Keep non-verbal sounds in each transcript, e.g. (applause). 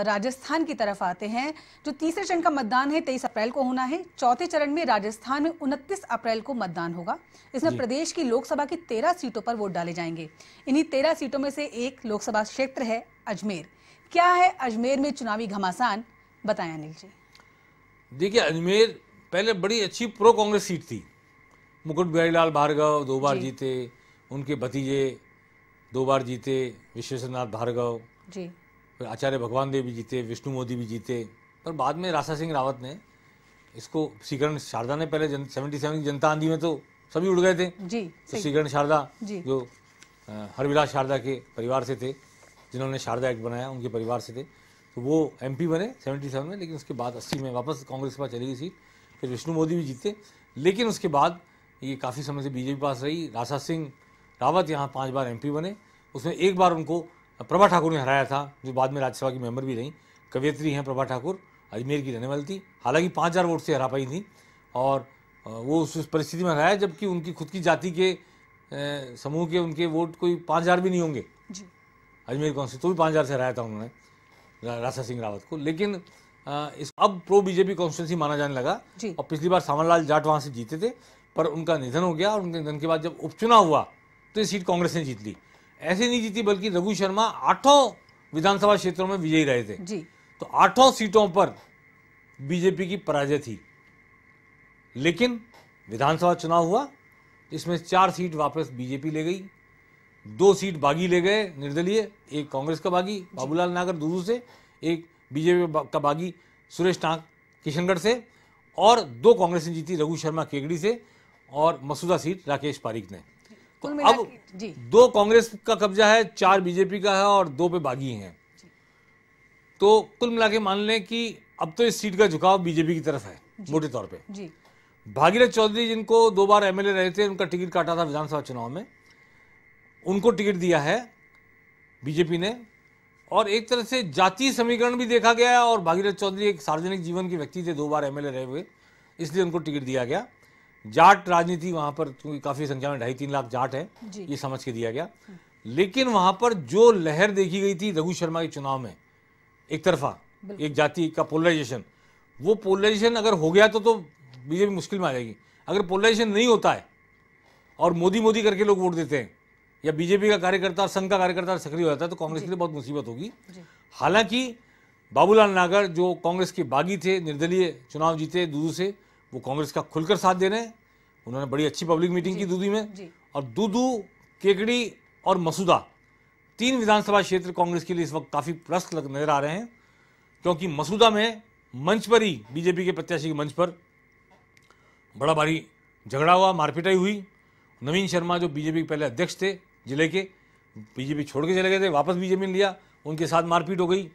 राजस्थान की तरफ आते हैं जो तीसरे चरण का मतदान है तेईस अप्रैल को होना है चौथे चरण में राजस्थान में उनतीस अप्रैल को मतदान होगा इसमें प्रदेश की लोकसभा की तेरह सीटों पर वोट डाले जाएंगे इन्हीं तेरह सीटों में से एक लोकसभा क्षेत्र है अजमेर क्या है अजमेर में चुनावी घमासान बताएं अनिल जी देखिए अजमेर पहले बड़ी अच्छी प्रो कांग्रेस सीट थी मुकुट बिहारी लाल भार्गव दो बार जीते उनके भतीजे दो बार जीते विश्वेश्वर भार्गव जी फिर आचार्य भगवान देव भी जीते विष्णु मोदी भी जीते पर बाद में राशा सिंह रावत ने इसको श्रीकरण शारदा ने पहले जन, सेवेंटी सेवन की जनता आंधी में तो सभी उड़ गए थे जी तो श्रीकरण शारदा जो हरविलास शारदा के परिवार से थे जिन्होंने शारदा एक्ट बनाया उनके परिवार से थे तो वो एम बने सेवेंटी सेवन में लेकिन उसके बाद अस्सी में वापस कांग्रेस के पास चली गई सीट फिर विष्णु मोदी भी जीते लेकिन उसके बाद ये काफ़ी समय से बीजेपी पास रही राशा सिंह रावत यहाँ पाँच बार एम बने उसमें एक बार उनको प्रभा ठाकुर ने हराया था जो बाद में राज्यसभा की मेंबर भी रहीं कवियत्री हैं प्रभा ठाकुर अजमेर की रहने वाली थी हालांकि पाँच हज़ार वोट से हरा पाई थी और वो उस परिस्थिति में हराया जबकि उनकी खुद की जाति के समूह के उनके वोट कोई पाँच हज़ार भी नहीं होंगे अजमेर कौन से तो भी पाँच हज़ार से हराया था उन्होंने राशा सिंह रावत को लेकिन इस अब प्रो बीजेपी कॉन्स्टिट्यूंसी माना जाने लगा और पिछली बार सावनलाल जाट वहाँ से जीते थे पर उनका निधन हो गया और उनके निधन के बाद जब उपचुनाव हुआ तो ये सीट कांग्रेस ने जीत ली ऐसे नहीं जीती बल्कि रघु शर्मा आठों विधानसभा क्षेत्रों में विजयी रहे थे जी तो आठों सीटों पर बीजेपी की पराजय थी लेकिन विधानसभा चुनाव हुआ इसमें चार सीट वापस बीजेपी ले गई दो सीट बागी ले गए निर्दलीय एक कांग्रेस का बागी बाबूलाल नागर दूसू से एक बीजेपी का बागी सुरेश टांग किशनगढ़ से और दो कांग्रेस ने जीती रघु शर्मा केगड़ी से और मसूदा सीट राकेश पारिक ने अब दो कांग्रेस का कब्जा है चार बीजेपी का है और दो पे बागी हैं तो कुल मिला के मान लें कि अब तो इस सीट का झुकाव बीजेपी की तरफ है मोटे तौर पे भागीरथ चौधरी जिनको दो बार एमएलए रहे थे उनका टिकट काटा था विधानसभा चुनाव में उनको टिकट दिया है बीजेपी ने और एक तरह से जातीय समीकरण भी देखा गया और भागीरथ चौधरी एक सार्वजनिक जीवन के व्यक्ति थे दो बार एमएलए रहे हुए इसलिए उनको टिकट दिया गया जाट राजनीति वहां पर क्योंकि काफ़ी संख्या में ढाई तीन लाख जाट है ये समझ के दिया गया हम्म। लेकिन वहां पर जो लहर देखी गई थी रघु शर्मा के चुनाव में एक तरफा एक जाति का पोलराइजेशन वो पोलराइजेशन अगर हो गया तो तो बीजेपी मुश्किल में आ जाएगी अगर पोलराइजेशन नहीं होता है और मोदी मोदी करके लोग वोट देते हैं या बीजेपी का कार्यकर्ता संघ का कार्यकर्ता सक्रिय हो जाता है तो कांग्रेस के लिए बहुत मुसीबत होगी हालांकि बाबूलाल नागर जो कांग्रेस के बागी थे निर्दलीय चुनाव जीते दूर से वो कांग्रेस का खुलकर साथ दे रहे हैं उन्होंने बड़ी अच्छी पब्लिक मीटिंग की दूधी में और दूदू केकड़ी और मसूदा तीन विधानसभा क्षेत्र कांग्रेस के लिए इस वक्त काफ़ी प्रस्त नजर आ रहे हैं क्योंकि मसूदा में मंच पर ही बीजेपी के प्रत्याशी के मंच पर बड़ा भारी झगड़ा हुआ मारपीटाई हुई नवीन शर्मा जो बीजेपी के पहले अध्यक्ष थे जिले के बीजेपी छोड़ के चले गए थे वापस बीजेपी ने लिया उनके साथ मारपीट हो गई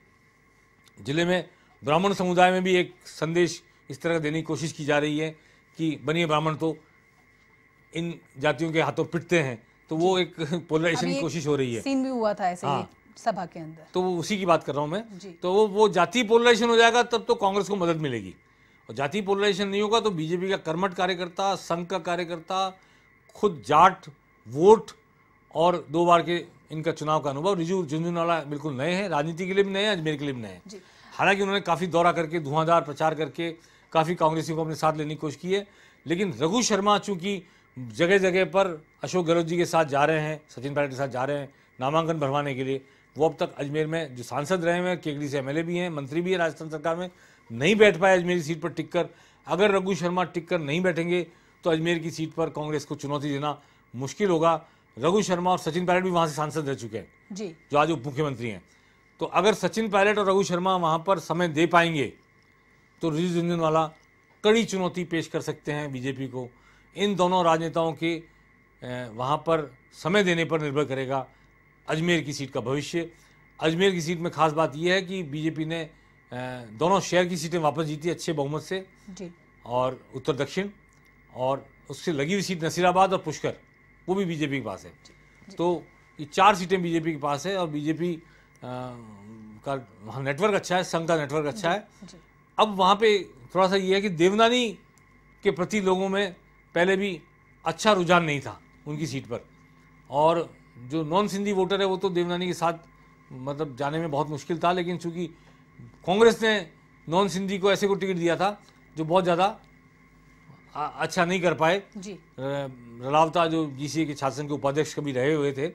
जिले में ब्राह्मण समुदाय में भी एक संदेश इस तरह देने की कोशिश की जा रही है कि बनिए ब्राह्मण तो इन जातियों के हाथों पिटते हैं तो वो एक पोलराइजेशन (laughs) की कोशिश हो रही है सीन भी हुआ था ऐसे हाँ, सभा के अंदर तो वो उसी की बात कर रहा हूँ मैं तो वो वो जाति पोलराइजेशन हो जाएगा तब तो कांग्रेस को मदद मिलेगी और जाति पोलराइजेशन नहीं होगा तो बीजेपी का कर्मठ कार्यकर्ता संघ का कार्यकर्ता खुद जाट वोट और दो बार के इनका चुनाव का अनुभव रिजू झुंझुनवाला बिल्कुल नए हैं राजनीति के लिए भी नए हैं अजमेर के लिए भी नए हैं हालांकि उन्होंने काफ़ी दौरा करके धुआंधार प्रचार करके काफ़ी कांग्रेसियों को अपने साथ लेने की कोशिश की है लेकिन रघु शर्मा चूंकि जगह जगह पर अशोक गहलोत जी के साथ जा रहे हैं सचिन पायलट के साथ जा रहे हैं नामांकन भरवाने के लिए वो अब तक अजमेर में जो सांसद रहे हैं केकड़ी से एमएलए भी हैं मंत्री भी हैं राजस्थान सरकार में नहीं बैठ पाए अजमेर की सीट पर टिक कर अगर रघु शर्मा टिक कर नहीं बैठेंगे तो अजमेर की सीट पर कांग्रेस को चुनौती देना मुश्किल होगा रघु शर्मा और सचिन पायलट भी वहाँ से सांसद रह चुके हैं जी जो आज उप मुख्यमंत्री हैं तो अगर सचिन पायलट और रघु शर्मा वहाँ पर समय दे पाएंगे तो इंजन झुंझुनवाला कड़ी चुनौती पेश कर सकते हैं बीजेपी को इन दोनों राजनेताओं के वहाँ पर समय देने पर निर्भर करेगा अजमेर की सीट का भविष्य अजमेर की सीट में खास बात यह है कि बीजेपी ने दोनों शहर की सीटें वापस जीती अच्छे बहुमत से जी। और उत्तर दक्षिण और उससे लगी हुई सीट नसीराबाद और पुष्कर वो भी बीजेपी के पास है जी, जी। तो ये चार सीटें बीजेपी के पास है और बीजेपी का वहाँ नेटवर्क अच्छा है संघ का नेटवर्क अच्छा है अब वहाँ पे थोड़ा सा ये है कि देवनानी के प्रति लोगों में पहले भी अच्छा रुझान नहीं था उनकी सीट पर और जो नॉन सिंधी वोटर है वो तो देवनानी के साथ मतलब जाने में बहुत मुश्किल था लेकिन चूँकि कांग्रेस ने नॉन सिंधी को ऐसे को टिकट दिया था जो बहुत ज़्यादा अच्छा नहीं कर पाए रलावता जो जीसीए के छात्र के उपाध्यक्ष कभी रहे हुए थे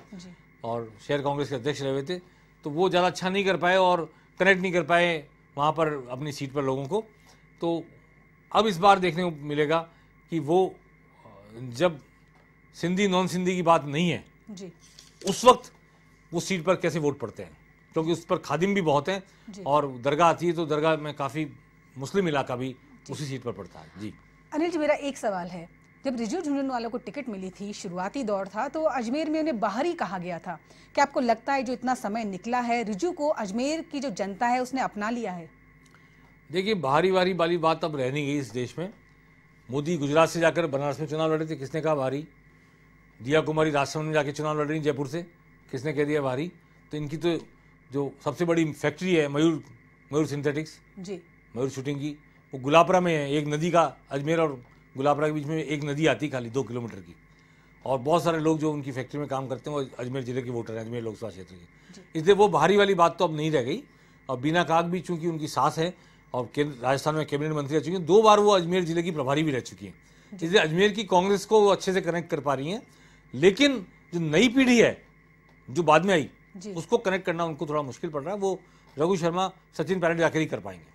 और शहर कांग्रेस के अध्यक्ष रहे हुए थे तो वो ज़्यादा अच्छा नहीं कर पाए और कनेक्ट नहीं कर पाए वहाँ पर अपनी सीट पर लोगों को तो अब इस बार देखने को मिलेगा कि वो जब सिंधी नॉन सिंधी की बात नहीं है जी। उस वक्त वो सीट पर कैसे वोट पड़ते हैं क्योंकि उस पर खादिम भी बहुत हैं और दरगाह आती है तो दरगाह में काफ़ी मुस्लिम इलाका भी उसी सीट पर पड़ता है जी अनिल जी मेरा एक सवाल है जब रिजू झुनन वालों को टिकट मिली थी शुरुआती दौर था तो अजमेर में उन्हें बाहर ही कहा गया था क्या आपको लगता है जो इतना समय निकला है रिजू को अजमेर की जो जनता है उसने अपना लिया है देखिए भारी वारी वाली बात अब रह नहीं गई इस देश में मोदी गुजरात से जाकर बनारस में चुनाव लड़े थे किसने कहा भारी दिया कुमारी राजस्थान में जाकर चुनाव लड़ रही जयपुर से किसने कह दिया भारी तो इनकी तो जो सबसे बड़ी फैक्ट्री है मयूर मयूर सिंथेटिक्स जी मयूर शूटिंग की वो गुलापरा में है एक नदी का अजमेर और गुलाबरा के बीच में एक नदी आती खाली दो किलोमीटर की और बहुत सारे लोग जो उनकी फैक्ट्री में काम करते हैं वो अजमेर जिले के वोटर हैं अजमेर लोकसभा क्षेत्र के इसलिए वो भारी वाली बात तो अब नहीं रह गई और बिना काग भी चूंकि उनकी सास है और राजस्थान में कैबिनेट मंत्री रह चुकी हैं दो बार वो अजमेर जिले की प्रभारी भी रह चुकी हैं इसलिए अजमेर की कांग्रेस को वो अच्छे से कनेक्ट कर पा रही हैं लेकिन जो नई पीढ़ी है जो बाद में आई उसको कनेक्ट करना उनको थोड़ा मुश्किल पड़ रहा है वो रघु शर्मा सचिन पायलट जाकर ही कर पाएंगे